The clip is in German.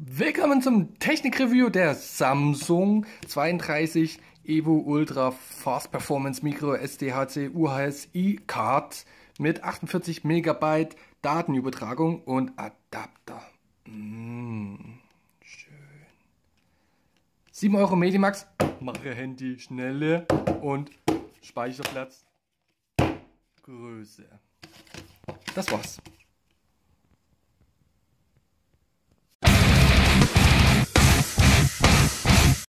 Willkommen zum Technik-Review der Samsung 32 Evo Ultra Fast Performance Micro SDHC UHSI Card mit 48 MB Datenübertragung und Adapter. Mmh, schön. 7 Euro Medimax, mache Handy schnelle und Speicherplatz Größe. Das war's.